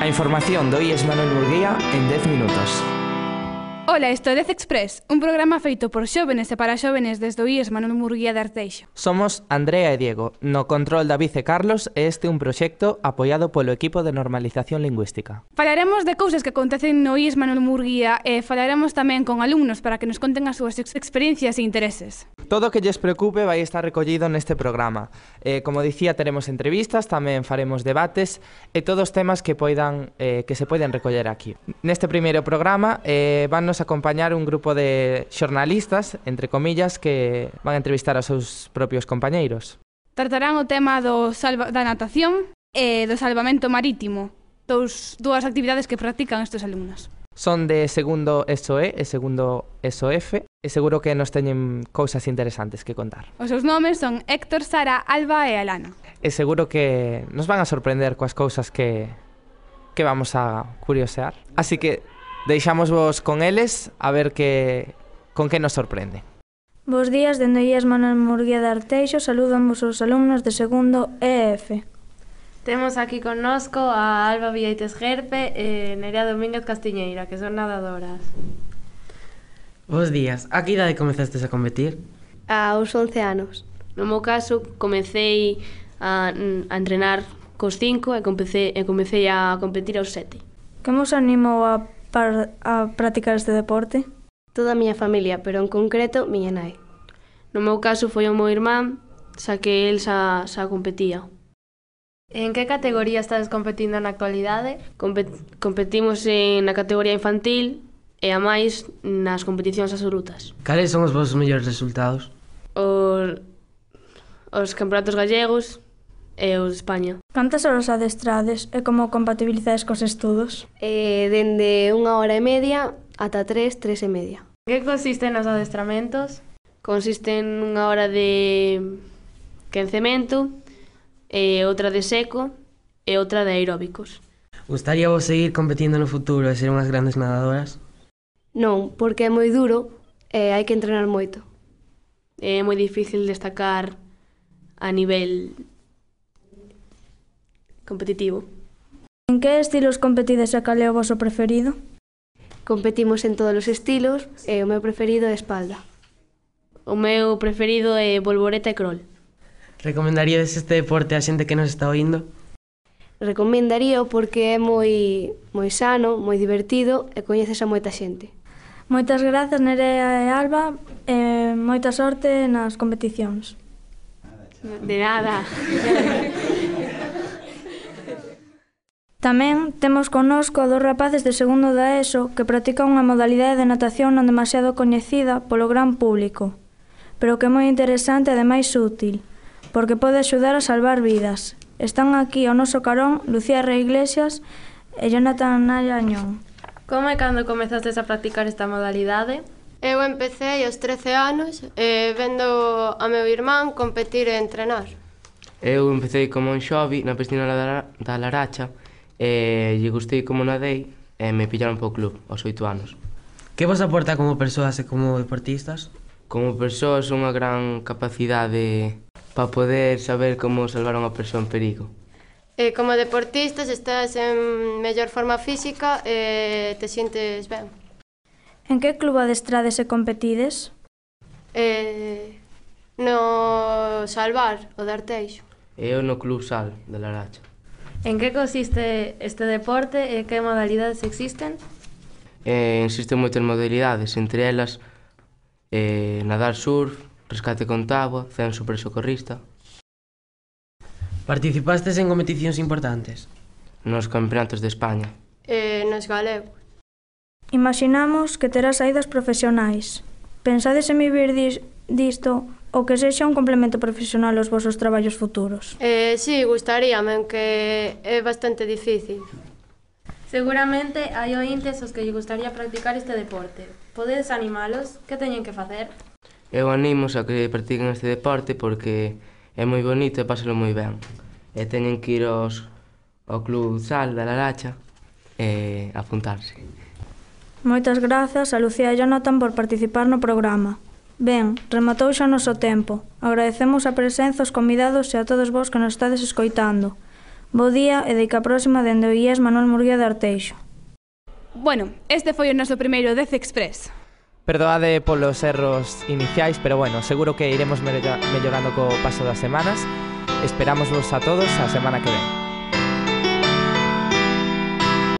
A información do es Manuel Murguía en 10 minutos. Ola, isto é Dez Express, un programa feito por xóvenes e para xóvenes desde o IES Manuel Murguía de Arteixo. Somos Andrea e Diego, no control da vice Carlos e este un proxecto apoiado polo equipo de normalización lingüística. Falaremos de cousas que acontecen no IES Manuel Murguía e falaremos tamén con alumnos para que nos conten as súas experiencias e intereses. Todo o que lles preocupe vai estar recollido neste programa. Eh, como dicía, teremos entrevistas, tamén faremos debates e todos os temas que poidan eh, que se poden recoller aquí. Neste primeiro programa eh, vannos acompañar un grupo de xornalistas, entre comillas, que van a entrevistar aos seus propios compañeiros. Tratarán o tema do salva da natación e do salvamento marítimo, dous, dúas actividades que practican estes alumnos. Son de segundo SOE e segundo SOF e seguro que nos teñen cousas interesantes que contar. Os seus nomes son Héctor, Sara, Alba e Alana. E seguro que nos van a sorprender coas cousas que que vamos a curiosear. Así que deixamos vos con eles a ver que con que nos sorprende. Bos días, dende Ias Manuel Murguía de Arteixo, saludan vos os alumnos de segundo EF. Temos aquí connosco a Alba Villaites Gerpe e Nerea Domínguez Castiñeira, que son nadadoras. Bos días. A que idade comezastes a competir? Aos 11 anos. No meu caso, comecei a, a entrenar cos 5 e comecei, e comecei a competir aos 7. Como os animou a, par, a practicar este deporte? Toda a miña familia, pero en concreto, miña nai. No meu caso foi o meu irmán, xa que el xa, xa competía. En que categoría estades competindo na actualidade? Compet competimos en na categoría infantil, e a máis nas competicións absolutas. Cales son os vosos mellores resultados? Os, os campeonatos gallegos e os de España. Cantas horas adestrades e como compatibilizades cos estudos? Eh, dende unha hora e media ata tres, tres e media. Que consisten os adestramentos? Consisten unha hora de quencemento, e outra de seco e outra de aeróbicos. Gustaría vos seguir competindo no futuro e ser unhas grandes nadadoras? Non, porque é moi duro e hai que entrenar moito. É moi difícil destacar a nivel competitivo. En que estilos competides e cal é o vosso preferido? Competimos en todos os estilos e o meu preferido é espalda. O meu preferido é volvoreta e crol. Recomendaríades este deporte á xente que nos está oindo? Recomendaría porque é moi moi sano, moi divertido e coñeces a moita xente. Moitas grazas, Nerea e Alba, e moita sorte nas competicións. De nada. Tamén temos connosco a dos rapaces de segundo da ESO que practican unha modalidade de natación non demasiado coñecida polo gran público, pero que é moi interesante e ademais útil, porque pode axudar a salvar vidas. Están aquí o noso carón Lucía Reiglesias e Jonathan Nayañón. Como e cando comezastes a practicar esta modalidade? Eu empecé aos 13 anos eh, vendo a meu irmán competir e entrenar. Eu empecé como un xovi na piscina da, da Laracha e eh, lle gustei como nadei e me pillaron para o club aos 8 anos. Que vos aporta como persoas e como deportistas? Como persoas unha gran capacidade para poder saber como salvar unha persoa en perigo eh, como deportista, estás en mellor forma física, eh, te sientes ben. En que club adestrades e competides? Eh, no Salvar, o de Arteixo. Eu no Club Sal, de Laracha. En que consiste este deporte e que modalidades existen? Eh, existen moitas modalidades, entre elas eh, nadar surf, rescate con tábua, censo presocorrista, Participastes en competicións importantes? Nos campeonatos de España. E eh, nos galego. Imaginamos que terás saídas profesionais. Pensades en vivir dis, disto ou que sexa un complemento profesional aos vosos traballos futuros? Eh, sí, gustaríame, que é bastante difícil. Seguramente hai ointes os que lle gustaría practicar este deporte. Podedes animalos? Que teñen que facer? Eu animo a que practiquen este deporte porque é moi bonito e pásalo moi ben. E teñen que ir aos, ao Club Sal da Laracha e apuntarse. Moitas grazas a Lucía e Jonathan por participar no programa. Ben, rematou xa noso tempo. Agradecemos a presenza aos convidados e a todos vos que nos estades escoitando. Bo día e de que a próxima dende o IES Manuel Murguía de Arteixo. Bueno, este foi o noso primeiro Dez Express. Perdoade polos erros iniciais, pero bueno, seguro que iremos mellorando co paso das semanas. Esperámosvos a todos a semana que ven.